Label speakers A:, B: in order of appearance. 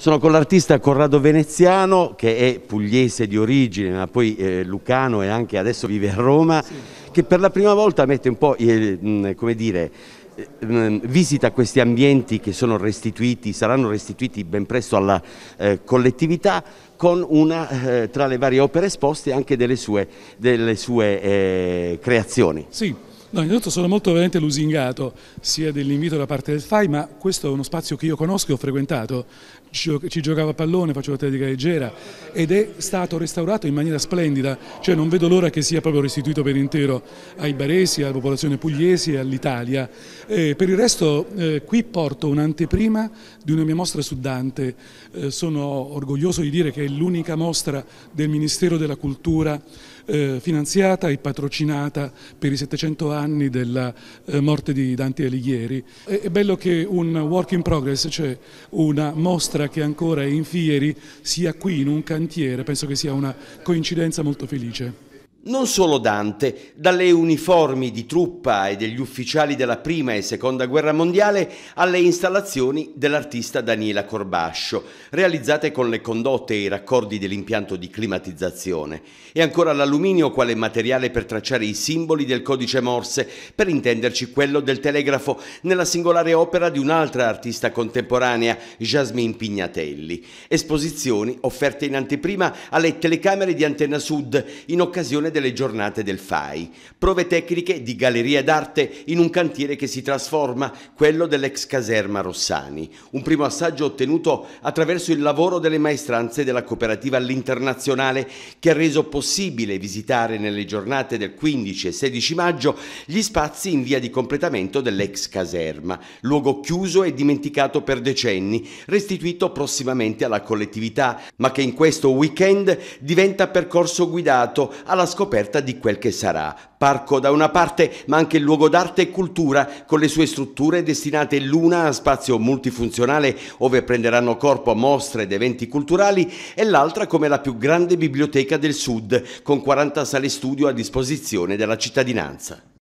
A: Sono con l'artista Corrado Veneziano, che è pugliese di origine, ma poi eh, lucano e anche adesso vive a Roma, sì. che per la prima volta mette un po', eh, mm, come dire, eh, mm, visita questi ambienti che sono restituiti, saranno restituiti ben presto alla eh, collettività con una eh, tra le varie opere esposte anche delle sue, delle sue eh, creazioni.
B: Sì. No, innanzitutto sono molto veramente lusingato sia dell'invito da parte del FAI, ma questo è uno spazio che io conosco e ho frequentato. Ci giocavo a pallone, facevo atletica leggera ed è stato restaurato in maniera splendida, cioè non vedo l'ora che sia proprio restituito per intero ai baresi, alla popolazione pugliese e all'Italia. Eh, per il resto eh, qui porto un'anteprima di una mia mostra su Dante, eh, sono orgoglioso di dire che è l'unica mostra del Ministero della Cultura eh, finanziata e patrocinata per i 700 anni anni della eh, morte di Dante Alighieri. È bello che un work in progress, cioè una mostra che ancora è in fieri, sia qui in un cantiere, penso che sia una coincidenza molto felice.
A: Non solo Dante, dalle uniformi di truppa e degli ufficiali della prima e seconda guerra mondiale alle installazioni dell'artista Daniela Corbascio, realizzate con le condotte e i raccordi dell'impianto di climatizzazione, e ancora l'alluminio quale materiale per tracciare i simboli del codice Morse, per intenderci quello del telegrafo, nella singolare opera di un'altra artista contemporanea, Jasmine Pignatelli. Esposizioni offerte in anteprima alle telecamere di Antenna Sud in occasione durante le giornate del FAI, prove tecniche di galleria d'arte in un cantiere che si trasforma, quello dell'ex caserma Rossani, un primo assaggio ottenuto attraverso il lavoro delle maestranze della cooperativa all'internazionale che ha reso possibile visitare nelle giornate del 15 e 16 maggio gli spazi in via di completamento dell'ex caserma, luogo chiuso e dimenticato per decenni, restituito prossimamente alla collettività, ma che in questo weekend diventa percorso guidato alla scuola scoperta di quel che sarà. Parco da una parte, ma anche luogo d'arte e cultura, con le sue strutture destinate l'una a spazio multifunzionale, ove prenderanno corpo mostre ed eventi culturali, e l'altra come la più grande biblioteca del Sud, con 40 sale studio a disposizione della cittadinanza.